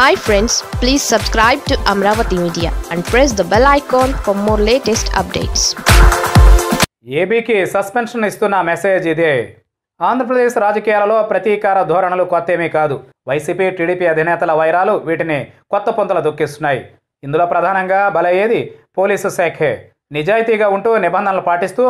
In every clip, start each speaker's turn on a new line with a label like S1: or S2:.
S1: hi friends please subscribe to Amaravati media and press the bell icon for more latest updates ఏబీకి suspension ఇస్తున్న message ఇదే ఆంధ్రప్రదేశ్ రాజకీయాలలో ప్రతీకార ధోరణులు కొత్తేమీ కాదు వైసీపీ టీడీపీ అధినేతల వైరాలు వీటిని కొత్త పొంతలు దుఃఖిస్తున్నాయి ఇందులో ప్రధానంగా బలయ్యేది పోలీసు శాఖే నిజాయితీగా ఉంటూ నిబంధనలు పాటిస్తూ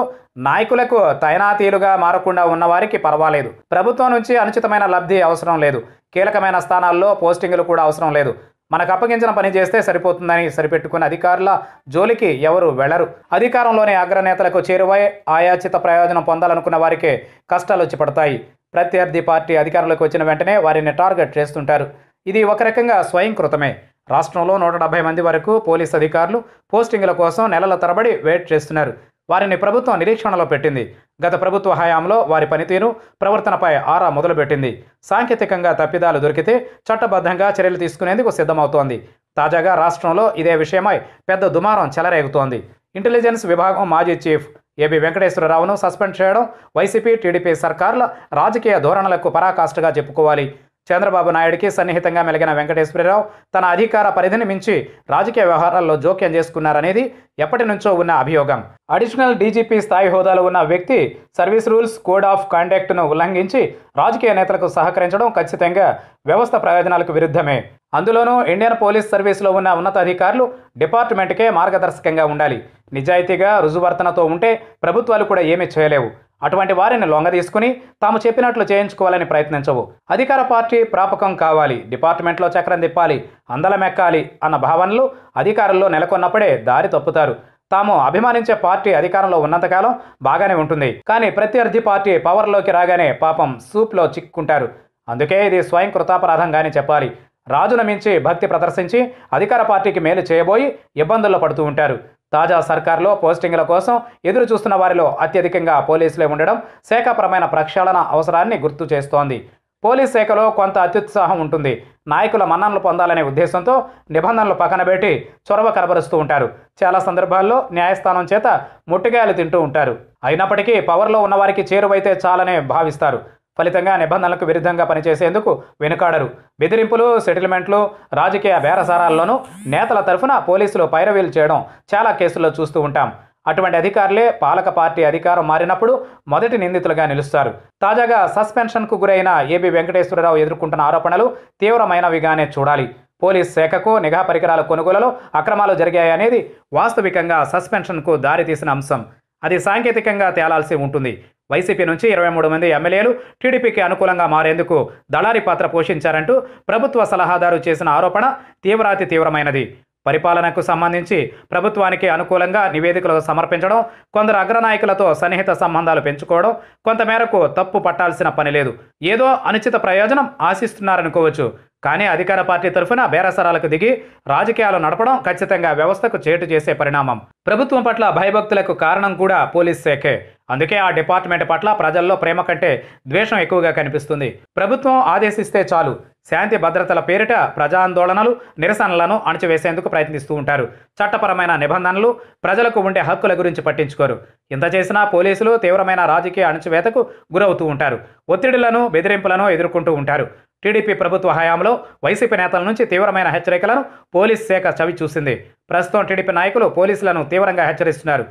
S1: నాయకులకు తైనాతీలుగా మారకుండా ఉన్నవారికి పర్వాలేదు ప్రభుత్వం నుంచి అనుచితమైన లబ్ధి అవసరం లేదు కీలకమైన స్థానాల్లో పోస్టింగులు కూడా అవసరం లేదు మనకు అప్పగించిన పని చేస్తే సరిపోతుందని సరిపెట్టుకుని అధికారుల జోలికి ఎవరు వెళ్లరు అధికారంలోని అగ్రనేతలకు చేరువై ఆయాచిత ప్రయోజనం పొందాలనుకున్న వారికే కష్టాలు వచ్చి పడతాయి ప్రత్యర్థి పార్టీ అధికారంలోకి వచ్చిన వెంటనే వారిని టార్గెట్ చేస్తుంటారు ఇది ఒక రకంగా స్వయంకృతమే రాష్ట్రంలో నూట డెబ్బై మంది వరకు పోలీస్ అధికారులు పోస్టింగుల కోసం నెలల తరబడి వెయిట్ చేస్తున్నారు వారిని ప్రభుత్వం నిరీక్షణలో పెట్టింది గత ప్రభుత్వ హయాంలో వారి పనితీరు ప్రవర్తనపై ఆరా మొదలుపెట్టింది సాంకేతికంగా తప్పిదాలు దొరికితే చట్టబద్ధంగా చర్యలు తీసుకునేందుకు సిద్ధమవుతోంది తాజాగా రాష్ట్రంలో ఇదే విషయమై పెద్ద దుమారం చెలరేగుతోంది ఇంటెలిజెన్స్ విభాగం మాజీ చీఫ్ ఏబి వెంకటేశ్వరరావును సస్పెండ్ చేయడం వైసీపీ టీడీపీ సర్కార్ల రాజకీయ ధోరణులకు పరాకాష్ఠగా చెప్పుకోవాలి చంద్రబాబు నాయుడికి సన్నిహితంగా మెలిగిన వెంకటేశ్వరరావు తన అధికార పరిధిని మించి రాజకీయ వ్యవహారాల్లో జోక్యం చేసుకున్నారనేది ఎప్పటి నుంచో ఉన్న అభియోగం అడిషనల్ డీజీపీ స్థాయి హోదాలో ఉన్న వ్యక్తి సర్వీస్ రూల్స్ కోడ్ ఆఫ్ కాండక్ట్ను ఉల్లంఘించి రాజకీయ నేతలకు సహకరించడం ఖచ్చితంగా వ్యవస్థ ప్రయోజనాలకు విరుద్ధమే అందులోనూ ఇండియన్ పోలీస్ సర్వీస్లో ఉన్న ఉన్నతాధికారులు డిపార్ట్మెంట్కే మార్గదర్శకంగా ఉండాలి నిజాయితీగా రుజువర్తనతో ఉంటే ప్రభుత్వాలు కూడా ఏమీ చేయలేవు అటువంటి వారిని లొంగ తీసుకుని తాము చెప్పినట్లు చేయించుకోవాలని ప్రయత్నించవు అధికార పార్టీ ప్రాపకం కావాలి డిపార్ట్మెంట్లో చక్రం తిప్పాలి అందలమెక్కాలి అన్న భావనలు అధికారంలో నెలకొన్నప్పుడే దారి తప్పుతారు తాము అభిమానించే పార్టీ అధికారంలో ఉన్నంతకాలం బాగానే ఉంటుంది కానీ ప్రత్యర్థి పార్టీ పవర్లోకి రాగానే పాపం సూప్లో చిక్కుంటారు అందుకే ఇది స్వయం కృతాపరాధంగానే చెప్పాలి రాజును మించి భక్తి ప్రదర్శించి అధికార పార్టీకి మేలు చేయబోయి ఇబ్బందుల్లో పడుతూ ఉంటారు తాజా సర్కార్లో పోస్టింగ్ల కోసం ఎదురు చూస్తున్న వారిలో అత్యధికంగా పోలీసులే ఉండడం శాఖపరమైన ప్రక్షాళన అవసరాన్ని గుర్తు చేస్తోంది పోలీస్ శాఖలో కొంత అత్యుత్సాహం ఉంటుంది నాయకుల మన్ననలు పొందాలనే ఉద్దేశంతో నిబంధనలు పక్కనబెట్టి చొరవ కనబరుస్తూ ఉంటారు చాలా సందర్భాల్లో న్యాయస్థానం చేత ముట్టుగాయలు తింటూ ఉంటారు అయినప్పటికీ పవర్లో ఉన్నవారికి చేరువైతే చాలనే భావిస్తారు ఫలితంగా నిబంధనలకు విరుద్ధంగా పనిచేసేందుకు వెనుకాడరు బెదిరింపులు సెటిల్మెంట్లు రాజకీయ బేరసారాల్లోనూ నేతల తరఫున పోలీసులు పైరవీలు చేయడం చాలా కేసుల్లో చూస్తూ ఉంటాం అటువంటి అధికారులే పాలక పార్టీ అధికారం మారినప్పుడు మొదటి నిందితులుగా నిలుస్తారు తాజాగా సస్పెన్షన్కు గురైన ఏబి వెంకటేశ్వరరావు ఎదుర్కొంటున్న ఆరోపణలు తీవ్రమైనవిగానే చూడాలి పోలీస్ శాఖకు నిఘా పరికరాల కొనుగోలలో అక్రమాలు జరిగాయనేది వాస్తవికంగా సస్పెన్షన్కు దారితీసిన అంశం అది సాంకేతికంగా తేలాల్సి ఉంటుంది వైసీపీ నుంచి ఇరవై మూడు మంది ఎమ్మెల్యేలు టీడీపీకి అనుకూలంగా మారేందుకు దళారి పాత్ర పోషించారంటూ ప్రభుత్వ సలహాదారు చేసిన ఆరోపణ తీవ్రాతి తీవ్రమైనది పరిపాలనకు సంబంధించి ప్రభుత్వానికి అనుకూలంగా నివేదికలు సమర్పించడం కొందరు అగ్రనాయకులతో సన్నిహిత సంబంధాలు పెంచుకోవడం కొంతమేరకు తప్పు పట్టాల్సిన పని లేదు ఏదో అనుచిత ప్రయోజనం ఆశిస్తున్నారనుకోవచ్చు కానీ అధికార పార్టీ తరఫున బేరసరాలకు దిగి రాజకీయాలు నడపడం ఖచ్చితంగా వ్యవస్థకు చేటు చేసే పరిణామం ప్రభుత్వం పట్ల భయభక్తులకు కారణం కూడా పోలీస్ శాఖే అందుకే ఆ డిపార్ట్మెంట్ పట్ల ప్రజల్లో ప్రేమ కంటే ద్వేషం ఎక్కువగా కనిపిస్తుంది ప్రభుత్వం ఆదేశిస్తే చాలు శాంతి భద్రతల పేరిట ప్రజాందోళనలు నిరసనలను అణచివేసేందుకు ప్రయత్నిస్తూ ఉంటారు చట్టపరమైన నిబంధనలు ప్రజలకు ఉండే హక్కుల గురించి పట్టించుకోరు ఇంత చేసినా పోలీసులు తీవ్రమైన రాజకీయ అణచివేతకు గురవుతూ ఉంటారు ఒత్తిడులను బెదిరింపులను ఎదుర్కొంటూ ఉంటారు టీడీపీ ప్రభుత్వ హయాంలో వైసీపీ నేతల నుంచి తీవ్రమైన హెచ్చరికలను పోలీస్ శాఖ చవి చూసింది ప్రస్తుతం టీడీపీ నాయకులు పోలీసులను తీవ్రంగా హెచ్చరిస్తున్నారు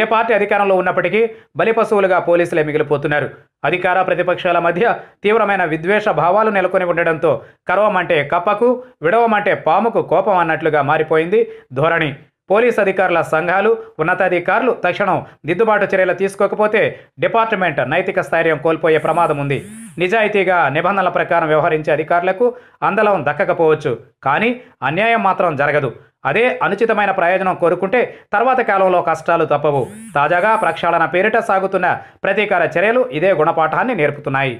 S1: ఏ పార్టీ అధికారంలో ఉన్నప్పటికీ బలిపశువులుగా పోలీసులే మిగిలిపోతున్నారు అధికార ప్రతిపక్షాల మధ్య తీవ్రమైన విద్వేష భావాలు నెలకొని ఉండడంతో కరవమంటే కప్పకు విడవమంటే పాముకు కోపం అన్నట్లుగా మారిపోయింది ధోరణి పోలీస్ అధికారుల సంఘాలు ఉన్నతాధికారులు తక్షణం దిద్దుబాటు చర్యలు తీసుకోకపోతే డిపార్ట్మెంట్ నైతిక స్థైర్యం కోల్పోయే ప్రమాదం ఉంది నిజాయితీగా నిబంధనల ప్రకారం వ్యవహరించే అధికారులకు అందలం దక్కకపోవచ్చు కానీ అన్యాయం మాత్రం జరగదు అదే అనుచితమైన ప్రయోజనం కోరుకుంటే తర్వాత కాలంలో కష్టాలు తప్పవు తాజాగా ప్రక్షాళన పేరిట సాగుతున్న ప్రతీకార చర్యలు ఇదే గుణపాఠాన్ని నేర్పుతున్నాయి